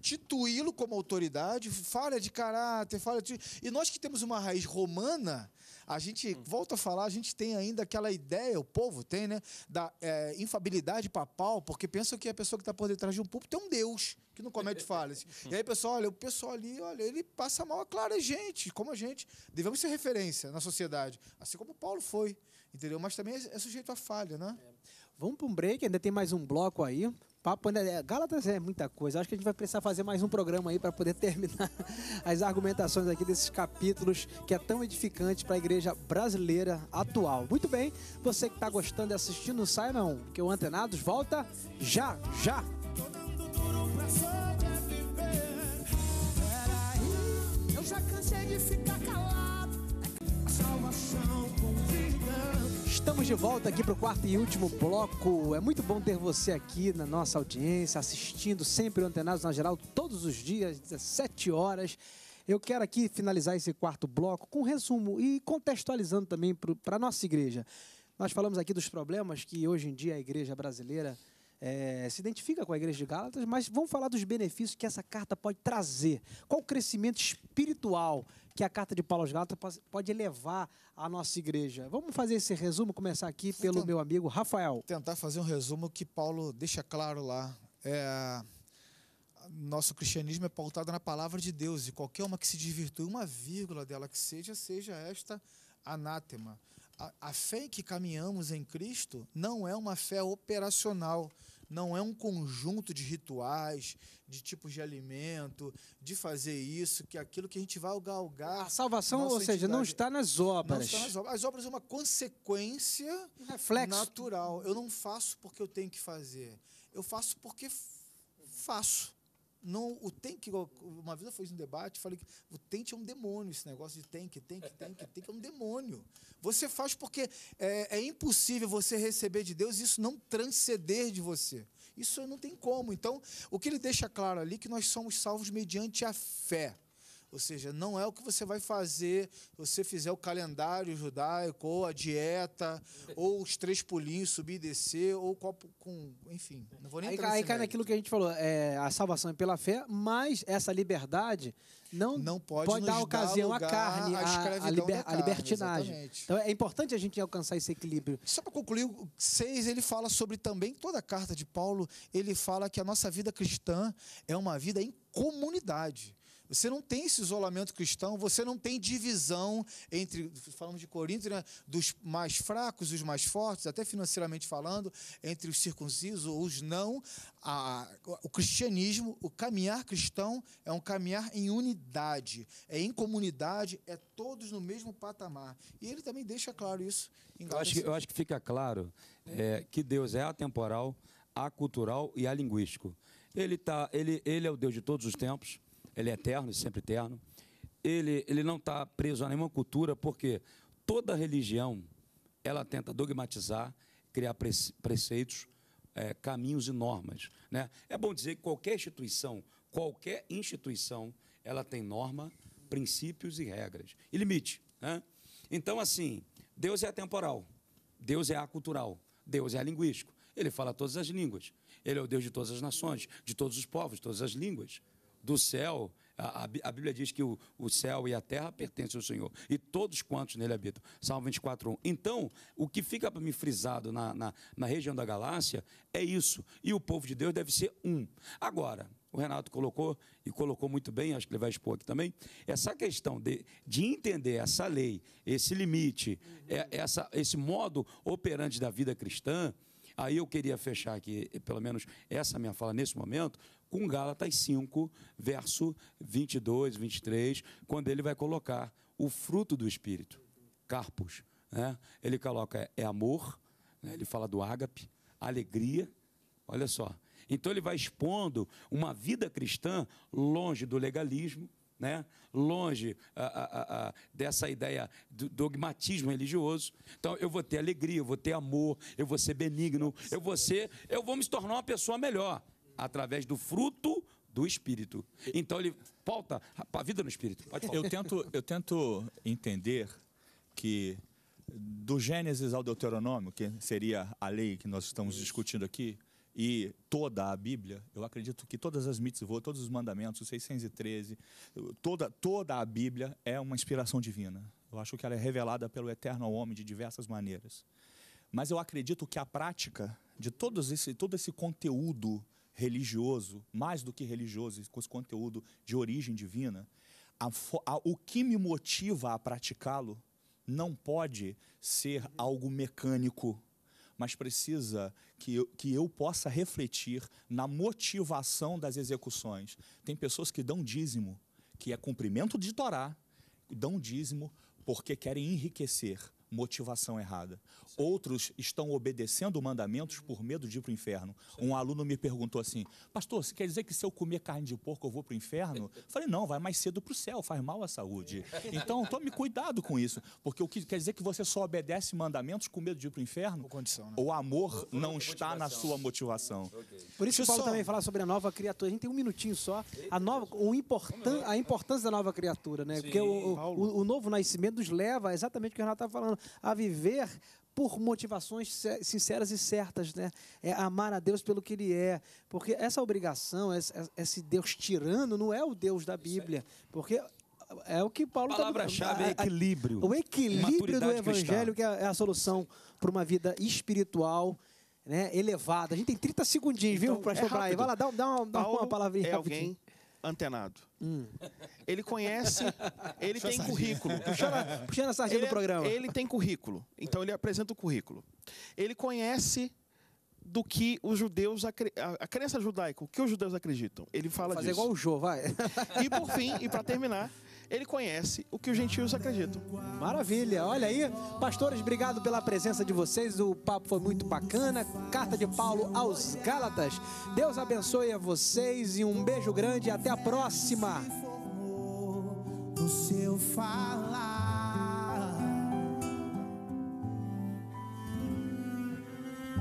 destituí-lo como autoridade, falha de caráter, falha de... E nós que temos uma raiz romana, a gente, hum. volta a falar, a gente tem ainda aquela ideia, o povo tem, né? Da é, infabilidade papal, porque pensa que a pessoa que está por detrás de um povo, tem um Deus que não comete é, é, é, falhas. e aí, pessoal, olha, o pessoal ali, olha, ele passa mal, a clara gente, como a gente. Devemos ser referência na sociedade, assim como Paulo foi, entendeu? Mas também é, é sujeito a falha, né? É. Vamos para um break, ainda tem mais um bloco aí. Papo, né? É, Gálatas é muita coisa. Acho que a gente vai precisar fazer mais um programa aí para poder [laughs] terminar as argumentações aqui desses capítulos que é tão edificante para a igreja brasileira atual. Muito bem, você que está gostando e assistindo, saia sai não, que o Antenados volta já, já. Eu já cansei de ficar calado. É a salvação. Estamos de volta aqui para o quarto e último bloco. É muito bom ter você aqui na nossa audiência, assistindo sempre o Antenados na Geral, todos os dias, 17 horas. Eu quero aqui finalizar esse quarto bloco com um resumo e contextualizando também para a nossa igreja. Nós falamos aqui dos problemas que hoje em dia a igreja brasileira é, se identifica com a igreja de Gálatas, mas vamos falar dos benefícios que essa carta pode trazer. Qual o crescimento espiritual que a carta de Paulo aos Gálatas pode levar à nossa igreja. Vamos fazer esse resumo, começar aqui pelo meu amigo Rafael. Tentar fazer um resumo que Paulo deixa claro lá. É, nosso cristianismo é pautado na palavra de Deus e qualquer uma que se desvirtue, uma vírgula dela que seja, seja esta anátema. A, a fé em que caminhamos em Cristo não é uma fé operacional não é um conjunto de rituais, de tipos de alimento, de fazer isso, que aquilo que a gente vai galgar. A salvação, ou seja, não está nas obras. Está nas obras. As obras é uma consequência Reflexo. natural. Eu não faço porque eu tenho que fazer. Eu faço porque faço não o tank uma vez eu fiz um debate falei que o tank é um demônio esse negócio de tank tank tank tank é um demônio você faz porque é, é, impossível você receber de Deus isso não transcender de você isso não tem como então o que ele deixa claro ali é que nós somos salvos mediante a fé ou seja, não é o que você vai fazer se você fizer o calendário judaico, ou a dieta, ou os três pulinhos, subir e descer, ou copo com. Enfim, não vou nem Aí, entrar aí cai naquilo que a gente falou, é, a salvação é pela fé, mas essa liberdade não, não pode, pode dar ocasião à carne, à, a, liber, carne, libertinagem. Exatamente. Então é importante a gente alcançar esse equilíbrio. Só para concluir, 6, ele fala sobre também, toda a carta de Paulo, ele fala que a nossa vida cristã é uma vida em comunidade. Você não tem esse isolamento cristão, você não tem divisão entre, falamos de Coríntios, né, dos mais fracos e os mais fortes, até financeiramente falando, entre os circuncisos ou os não. A, o cristianismo, o caminhar cristão é um caminhar em unidade, é em comunidade, é todos no mesmo patamar. E ele também deixa claro isso. eu, acho que, eu acho que fica claro é, que Deus é atemporal, acultural e alinguístico. Ele, tá, ele, ele é o Deus de todos os tempos ele é eterno, sempre eterno. Ele, ele não está preso a nenhuma cultura, porque toda religião ela tenta dogmatizar, criar preceitos, é, caminhos e normas. Né? É bom dizer que qualquer instituição, qualquer instituição, ela tem norma, princípios e regras e limite. Né? Então, assim, Deus é atemporal, Deus é acultural, Deus é linguístico. Ele fala todas as línguas. Ele é o Deus de todas as nações, de todos os povos, de todas as línguas do céu, a, a Bíblia diz que o, o, céu e a terra pertencem ao Senhor e todos quantos nele habitam. Salmo 24, 1. Então, o que fica para mim frisado na, na, na região da Galácia é isso. E o povo de Deus deve ser um. Agora, o Renato colocou, e colocou muito bem, acho que ele vai expor aqui também, essa questão de, de entender essa lei, esse limite, uhum. essa, esse modo operante da vida cristã, Aí eu queria fechar aqui, pelo menos essa minha fala nesse momento, com Gálatas 5, verso 22, 23, quando ele vai colocar o fruto do Espírito, carpos. Né? Ele coloca é amor, né? ele fala do ágape, alegria, olha só. Então ele vai expondo uma vida cristã longe do legalismo, né? longe a, a, a, dessa ideia do dogmatismo religioso. Então, eu vou ter alegria, eu vou ter amor, eu vou ser benigno, eu vou ser, eu vou me tornar uma pessoa melhor através do fruto do Espírito. Então ele para a vida no Espírito. eu tento, eu tento entender que do Gênesis ao Deuteronômio, que seria a lei que nós estamos discutindo aqui, e toda a Bíblia, eu acredito que todas as mitzvot, todos os mandamentos, os 613, toda, toda a Bíblia é uma inspiração divina. Eu acho que ela é revelada pelo eterno homem de diversas maneiras. Mas eu acredito que a prática de todos esse, todo esse conteúdo religioso, mais do que religioso, com esse conteúdo de origem divina, a, a, o que me motiva a praticá-lo não pode ser algo mecânico, mas precisa que eu, que eu possa refletir na motivação das execuções. Tem pessoas que dão dízimo, que é cumprimento de Torá, dão dízimo porque querem enriquecer motivação errada. Sim. Outros estão obedecendo mandamentos por medo de ir para o inferno. Sim. Um aluno me perguntou assim: Pastor, você quer dizer que se eu comer carne de porco eu vou para o inferno? [laughs] falei: Não, vai mais cedo para o céu, faz mal à saúde. [laughs] Então tome cuidado com isso, porque o que quer dizer que você só obedece mandamentos com medo de ir para o inferno? Né? O amor não está na sua motivação. Por isso, Paulo também falar sobre a nova criatura. A gente tem um minutinho só. A, nova, o importan, a importância da nova criatura, né? Porque o, o, o, novo nascimento nos leva exatamente o que o Renato estava falando a viver por motivações sinceras e certas, né? É amar a Deus pelo que Ele é, porque essa obrigação, esse Deus tirano, não é o Deus da Bíblia, porque é, é o que Paulo está Palavra-chave é equilíbrio. O equilíbrio Maturidade do evangelho que é, é a solução para uma vida espiritual né, elevada. A gente tem 30 segundinhos, então, viu, para é Vai lá, dá, dá uma, dá uma É rapidinho. alguém antenado. Hum. Ele conhece, [laughs] ele tem currículo. Puxando, puxando a sardinha ele, do programa. Ele tem currículo, então ele apresenta o currículo. Ele conhece do que os judeus a, a crença judaica, o que os judeus acreditam. Ele fala Vou fazer disso. igual o Jô, vai. E por fim, e para terminar, ele conhece o que os gentios acreditam. Maravilha, olha aí. Pastores, obrigado pela presença de vocês. O papo foi muito bacana. Carta de Paulo aos Gálatas. Deus abençoe a vocês e um beijo grande até a próxima. seu falar,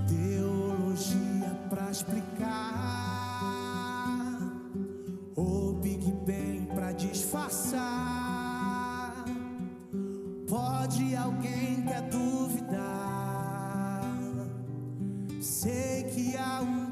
teologia explicar, Big Bang disfarçar pode alguém quer duvidar. Sei que há um